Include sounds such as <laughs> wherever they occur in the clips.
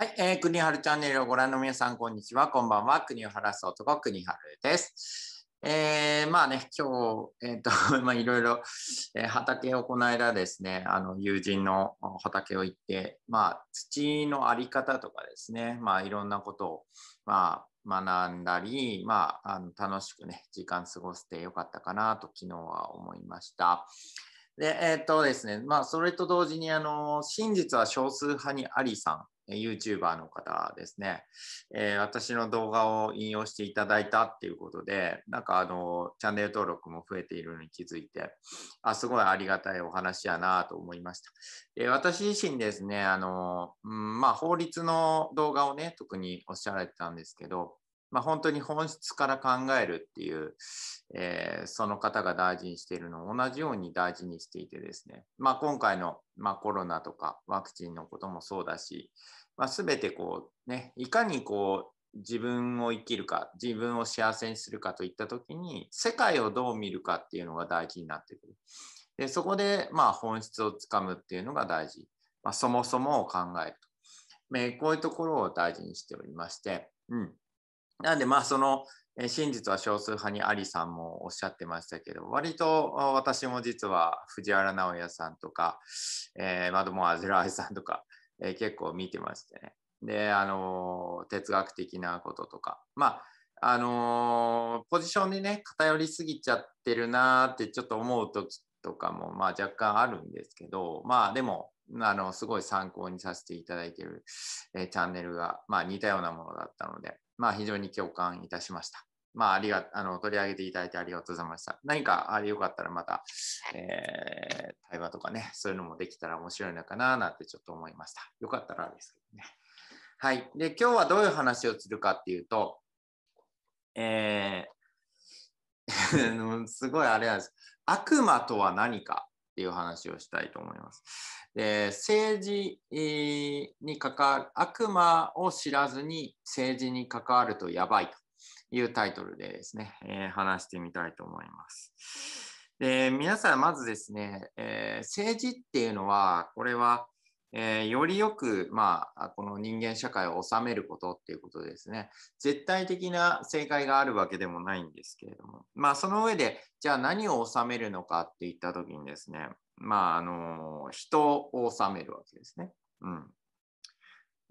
はい、えー、国原チャンネルをご覧の皆さん、こんにちは。こんばんは。国を晴らす男、国原です。えー、まあね、今日、えっ、ー、と、<laughs> まあ、いろいろ、えー、畑をこの間ですね、あの、友人の畑を行って、まあ、土のあり方とかですね、まあ、いろんなことを、まあ、学んだり、まあ、あの楽しくね、時間過ごせてよかったかなと、昨日は思いました。で、えっ、ー、とですね、まあ、それと同時に、あの、真実は少数派にありさん YouTuber の方ですね、えー、私の動画を引用していただいたっていうことで、なんかあの、チャンネル登録も増えているのに気づいて、あ、すごいありがたいお話やなと思いました。えー、私自身ですね、あの、うん、まあ、法律の動画をね、特におっしゃられてたんですけど、まあ、本当に本質から考えるっていう、えー、その方が大事にしているのを同じように大事にしていてですね、まあ、今回の、まあ、コロナとかワクチンのこともそうだし、まあ、全てこうねいかにこう自分を生きるか自分を幸せにするかといった時に世界をどう見るかっていうのが大事になってくるでそこでまあ本質をつかむっていうのが大事、まあ、そもそもを考えると、えこういうところを大事にしておりまして、うん、なんでまあその真実は少数派にありさんもおっしゃってましたけど割と私も実は藤原直哉さんとか、えー、マドモアゼラーさんとか、えー、結構見てましてねであの哲学的なこととかまああのポジションにね偏りすぎちゃってるなってちょっと思う時とかもまあ若干あるんですけどまあでもあのすごい参考にさせていただいてる、えー、チャンネルが、まあ、似たようなものだったので。まあ、非常に共感いたしました。まあ、ありがあの取り上げていただいてありがとうございました。何かあよかったらまた、えー、対話とかね、そういうのもできたら面白いのかななんてちょっと思いました。よかったらですけどね。はい。で、今日はどういう話をするかっていうと、えー <laughs> すごいあれなんです。悪魔とは何かっていう話をしたいと思います。で政治に関わる悪魔を知らずに政治に関わるとやばいというタイトルでですね、えー、話してみたいと思います。で皆さんまずですね、えー、政治っていうのはこれはえー、よりよく、まあ、この人間社会を治めることっていうことですね。絶対的な正解があるわけでもないんですけれども、まあ、その上で、じゃあ何を治めるのかっていった時にですね、まあ、あの、人を治めるわけですね。うん。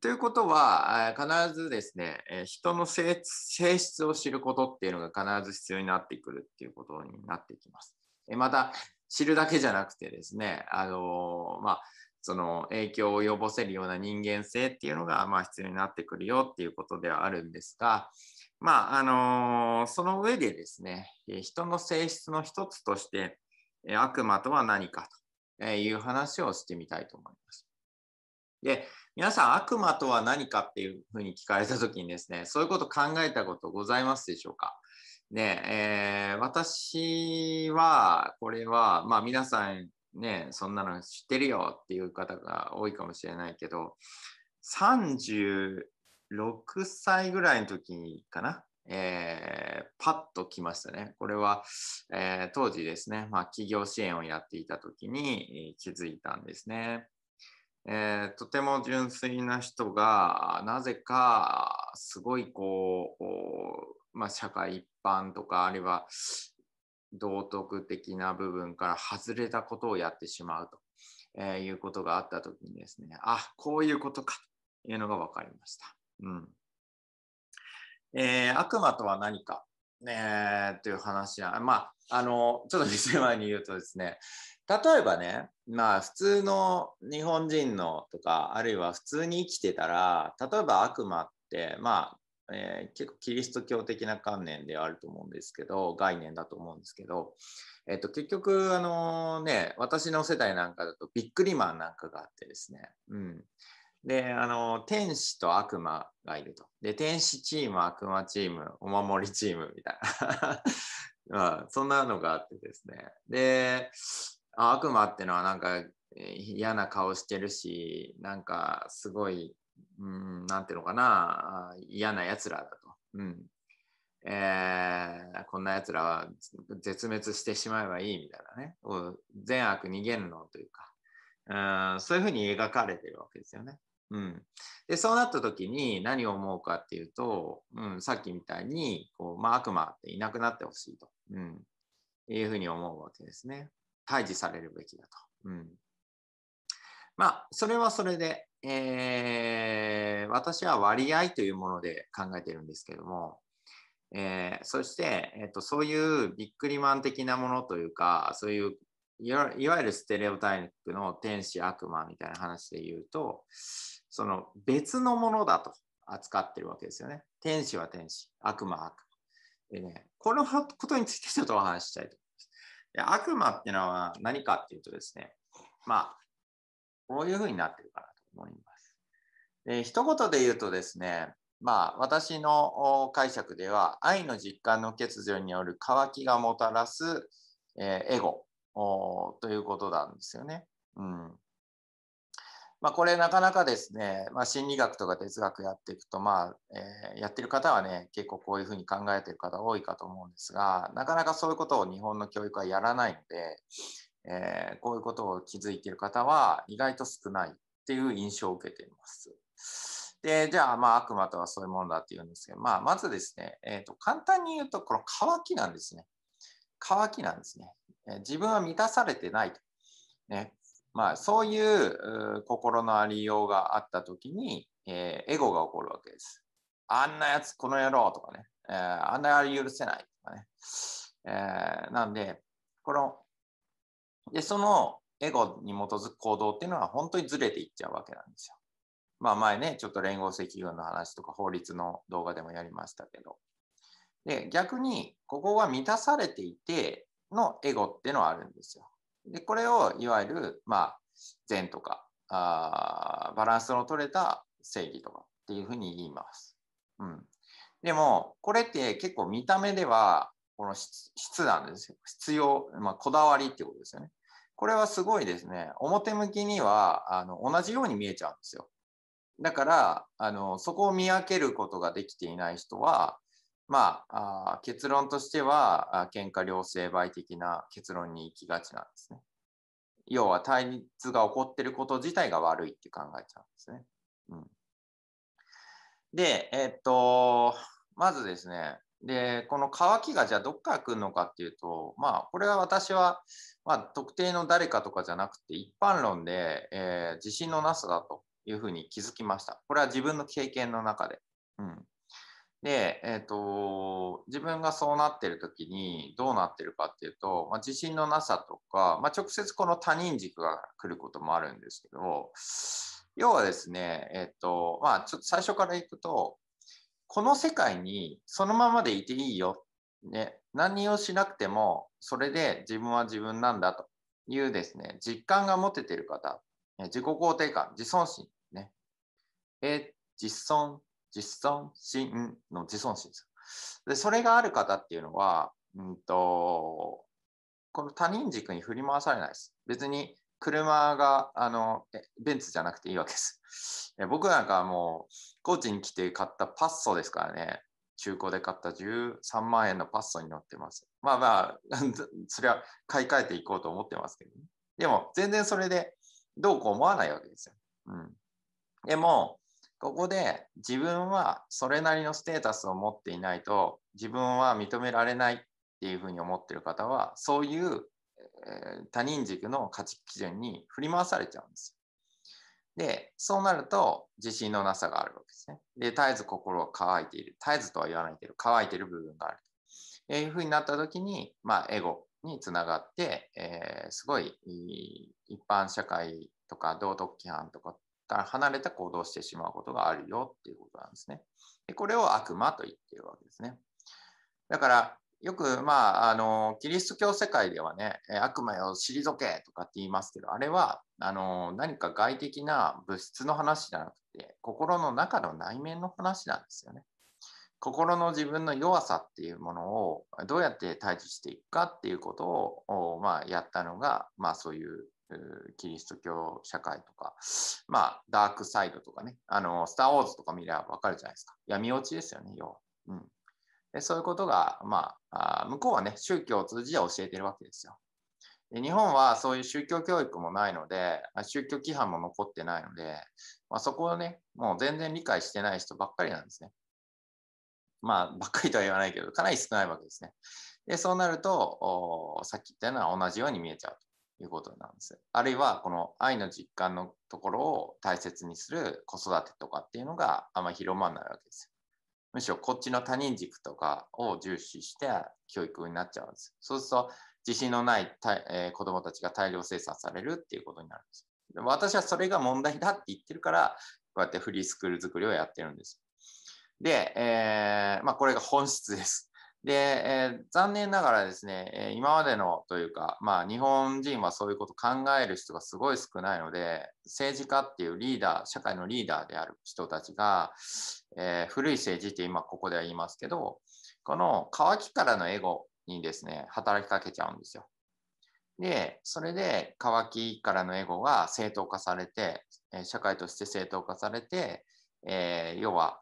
ということは、必ずですね、人の性質を知ることっていうのが必ず必要になってくるっていうことになってきます。また、知るだけじゃなくてですね、あのまあ、その影響を及ぼせるような人間性っていうのが、まあ、必要になってくるよっていうことではあるんですが、まああのその上でですね人の性質の一つとして悪魔とは何かという話をしてみたいと思います。で皆さん悪魔とは何かっていうふうに聞かれた時にですねそういうこと考えたことございますでしょうかねえー、私はこれは、まあ、皆さんね、そんなの知ってるよっていう方が多いかもしれないけど、36歳ぐらいの時かな、えー、パッと来ましたね。これは、えー、当時ですね、まあ、企業支援をやっていた時に気づいたんですね。えー、とても純粋な人がなぜかすごいこう、まあ、社会一般とかあるいは、道徳的な部分から外れたことをやってしまうと、えー、いうことがあった時にですね、あ、こういうことかというのが分かりました。うんえー、悪魔とは何か、えー、という話は、まあ、あの、ちょっと店前に言うとですね、例えばね、まあ普通の日本人のとか、あるいは普通に生きてたら、例えば悪魔って、まあえー、結構キリスト教的な観念であると思うんですけど、概念だと思うんですけど、えっと、結局、あのね、私の世代なんかだとビックリマンなんかがあってですね、うん。で、あの、天使と悪魔がいると。で、天使チーム、悪魔チーム、お守りチームみたいな。<laughs> まあ、そんなのがあってですね。で、悪魔ってのはなんか嫌な顔してるし、なんかすごいうん、なんていうのかな、嫌な奴らだと。うんえー、こんな奴らは絶滅してしまえばいいみたいなね。善悪二元論というか、うん、そういうふうに描かれてるわけですよね。うん、でそうなった時に何を思うかっていうと、うん、さっきみたいにこう、まあ、悪魔っていなくなってほしいと、うん、いうふうに思うわけですね。退治されるべきだと。うんまあ、それはそれで、えー、私は割合というもので考えてるんですけども、えー、そして、えっと、そういうビックリマン的なものというか、そういういわゆるステレオタイプの天使悪魔みたいな話で言うと、その別のものだと扱ってるわけですよね。天使は天使、悪魔は悪魔。でね、このことについてちょっとお話ししたいと思います。で悪魔っていうのは何かっていうとですね、まあ、こういうふうになってるかなと思います。で一言で言うとですね、まあ、私の解釈では愛の実感の欠如による渇きがもたらす、えー、エゴということなんですよね。うんまあ、これなかなかですね、まあ、心理学とか哲学やっていくと、まあえー、やってる方はね結構こういうふうに考えてる方多いかと思うんですがなかなかそういうことを日本の教育はやらないので、えー、こういうことを気づいている方は意外と少ないっていう印象を受けています。で、じゃあ、まあ、悪魔とはそういうものだっていうんですけど、まあ、まずですね、えーと、簡単に言うと、この乾きなんですね。乾きなんですね。えー、自分は満たされてないと。ね。まあ、そういう心のありようがあった時に、えー、エゴが起こるわけです。あんなやつ、この野郎とかね、えー、あんなやり許せないとかね。えなんで、こので、そのエゴに基づく行動っていうのは本当にずれていっちゃうわけなんですよ。まあ前ね、ちょっと連合赤軍の話とか法律の動画でもやりましたけど。で、逆にここが満たされていてのエゴっていうのはあるんですよ。で、これをいわゆる、まあ、善とか、あバランスの取れた正義とかっていうふうに言います。うん。でも、これって結構見た目では、この質なんですよ。必要、まあ、こだわりってことですよね。これはすごいですね。表向きにはあの同じように見えちゃうんですよ。だから、あのそこを見分けることができていない人は、まあ、あ結論としては、喧嘩両成敗的な結論に行きがちなんですね。要は対立が起こってること自体が悪いって考えちゃうんですね。うん、で、えー、っと、まずですね、でこの乾きがじゃあどっから来るのかっていうとまあこれは私は、まあ、特定の誰かとかじゃなくて一般論で、えー、自信のなさだというふうに気づきました。これは自分の経験の中で。うん、で、えーと、自分がそうなってる時にどうなってるかっていうと、まあ、自信のなさとか、まあ、直接この他人軸が来ることもあるんですけど要はですね、えーとまあ、ちょっと最初からいくとこの世界にそのままでいていいよ。ね、何をしなくても、それで自分は自分なんだというですね、実感が持ててる方、自己肯定感、自尊心、ね。え、自尊、自尊心の自尊心ですで。それがある方っていうのは、うんと、この他人軸に振り回されないです。別に車があのベンツじゃなくていいわけです。僕なんかもう高知に来て買ったパッソですからね、中古で買った13万円のパッソに乗ってます。まあまあ、<laughs> それは買い替えていこうと思ってますけどね。でも全然それでどうこう思わないわけですよ。うん、でも、ここで自分はそれなりのステータスを持っていないと自分は認められないっていうふうに思ってる方はそういうえー、他人軸の価値基準に振り回されちゃうんですよ。で、そうなると自信のなさがあるわけですね。で、絶えず心が乾いている。絶えずとは言わないけど、乾いている部分がある。というふうになった時に、まあ、エゴにつながって、えー、すごい一般社会とか道徳規範とかから離れた行動をしてしまうことがあるよっていうことなんですね。でこれを悪魔と言っているわけですね。だからよく、まあ、あの、キリスト教世界ではね、悪魔よ、退けとかって言いますけど、あれは、あの、何か外的な物質の話じゃなくて、心の中の内面の話なんですよね。心の自分の弱さっていうものをどうやって対峙していくかっていうことを、まあ、やったのが、まあ、そういうキリスト教社会とか、まあ、ダークサイドとかね、あの、スター・ウォーズとか見ればわかるじゃないですか。闇落ちですよね、要は。うん。でそういうことが、まあ、あ向こうはね、宗教を通じて教えてるわけですよで。日本はそういう宗教教育もないので、宗教規範も残ってないので、まあ、そこをね、もう全然理解してない人ばっかりなんですね。まあ、ばっかりとは言わないけど、かなり少ないわけですね。で、そうなると、さっき言ったような同じように見えちゃうということなんです。あるいは、この愛の実感のところを大切にする子育てとかっていうのがあんまり広まらないわけですむしろこっちの他人軸とかを重視して教育になっちゃうんです。そうすると自信のないえー、子どもたちが大量生産されるっていうことになるんです。で私はそれが問題だって言ってるからこうやってフリースクール作りをやってるんです。で、えーまあ、これが本質です。で、えー、残念ながらですね、今までのというか、まあ、日本人はそういうこと考える人がすごい少ないので、政治家っていうリーダー、社会のリーダーである人たちが、えー、古い政治って今ここでは言いますけど、この乾きからのエゴにですね、働きかけちゃうんですよ。で、それで乾きからのエゴが正当化されて、社会として正当化されて、えー、要は、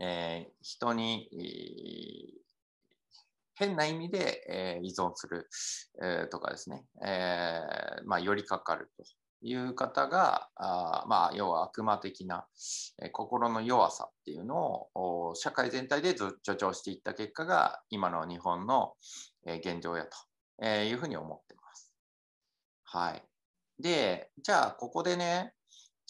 えー、人に、変な意味で、え依存する、えとかですね、えまあ、寄りかかるという方があ、まあ、要は悪魔的な、え心の弱さっていうのを社会全体でず助長していった結果が今の日本の、え現状やというふうに思ってます。はい、でじゃあここでね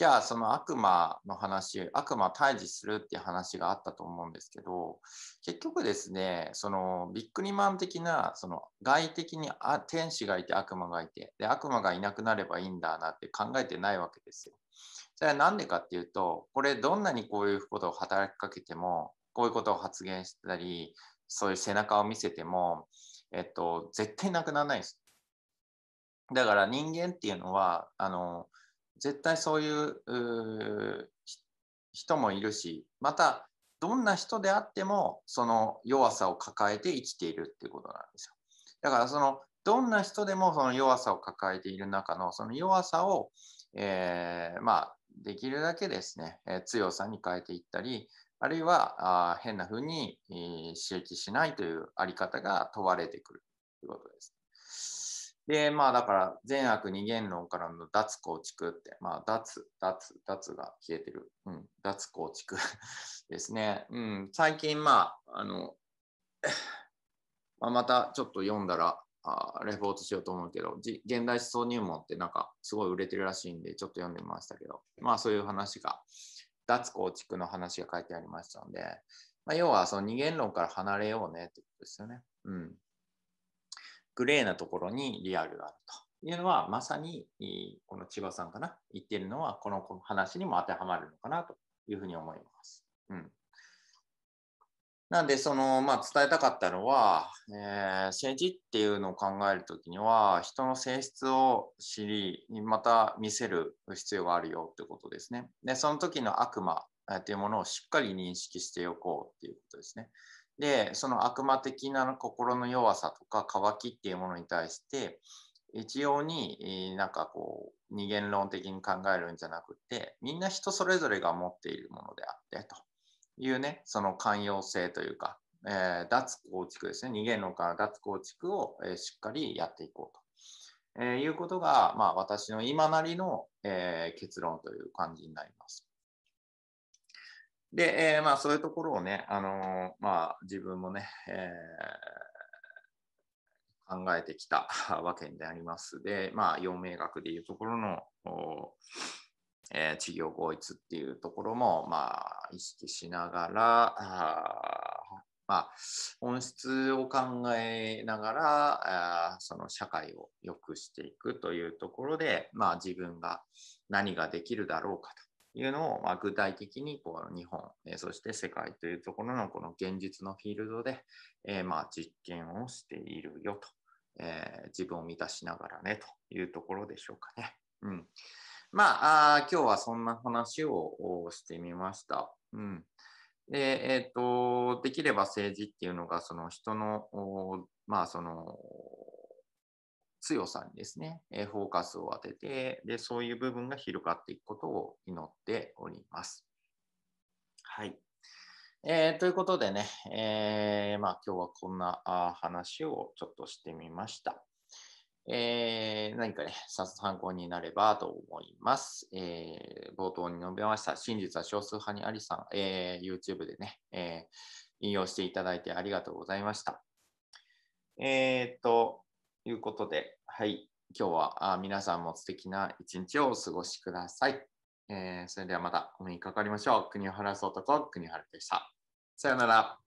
じゃあその悪魔の話悪魔退治するっていう話があったと思うんですけど結局ですねそのビックリマン的なその外的にあ天使がいて悪魔がいてで悪魔がいなくなればいいんだなって考えてないわけですよ。それは何でかっていうとこれどんなにこういうことを働きかけてもこういうことを発言したりそういう背中を見せても、えっと、絶対なくならないです。だから人間っていうのはあの絶対そういう人もいるしまたどんな人であってもその弱さを抱えて生きているっていうことなんですよだからそのどんな人でもその弱さを抱えている中のその弱さを、えー、まあできるだけですね、えー、強さに変えていったりあるいはあ変な風に、えー、刺激しないというあり方が問われてくるということです。で、まあだから善悪二元論からの脱構築って、まあ脱、脱、脱が消えてる。うん、脱構築 <laughs> ですね。うん、最近まあ、あの、<laughs> まあ、またちょっと読んだら、あレポートしようと思うけど、現代思想入門ってなんかすごい売れてるらしいんで、ちょっと読んでみましたけど、まあそういう話が、脱構築の話が書いてありましたので、まあ、要はその二元論から離れようねってことですよね。うん。グレーなところにリアルがあるというのは、まさにこの千葉さんかな、言ってるのは、この話にも当てはまるのかなというふうに思います。うん、なんで、その、まあ、伝えたかったのは、えー、政治っていうのを考えるときには、人の性質を知り、また見せる必要があるよってことですね。で、その時の悪魔っていうものをしっかり認識しておこうっていうことですね。でその悪魔的な心の弱さとか渇きっていうものに対して一様になんかこう二元論的に考えるんじゃなくてみんな人それぞれが持っているものであってというねその寛容性というか、えー、脱構築ですね二元論から脱構築を、えー、しっかりやっていこうと、えー、いうことが、まあ、私の今なりの、え結論という感じになります。で、えー、まあそういうところをね、あのー、まあ自分もね、えー、考えてきた <laughs> わけであります。で、まあ陽明学でいうところの、えー、治療合一っていうところも、まあ意識しながら、あまあ、本質を考えながらあその社会を良くしていくというところで、まあ、自分が何ができるだろうかというのを、まあ、具体的にこう日本、えそして世界というところのこの現実のフィールドで、えまあ、実験をしているよと、えー、自分を満たしながらねというところでしょうかね。うん、まあ今日はそんな話をしてみました。うんでえーと、とできれば政治っていうのがその人の,、まあ、その強さにですね、えフォーカスを当ててで、そういう部分が広がっていくことを祈っております。はい。えー、ということでね、えー、まあ、今日はこんなあ話をちょっとしてみました。えー、何かね、参考になればと思います。えー、冒頭に述べました、真実は少数派にありさん、えー、YouTube でね、えー、引用していただいてありがとうございました。えー、っと、いうことで、はい、今日はあ皆さんも素敵な一日をお過ごしください。えー、それではまたお目にかかりましょう。国を晴らす男、国原でした。さようなら。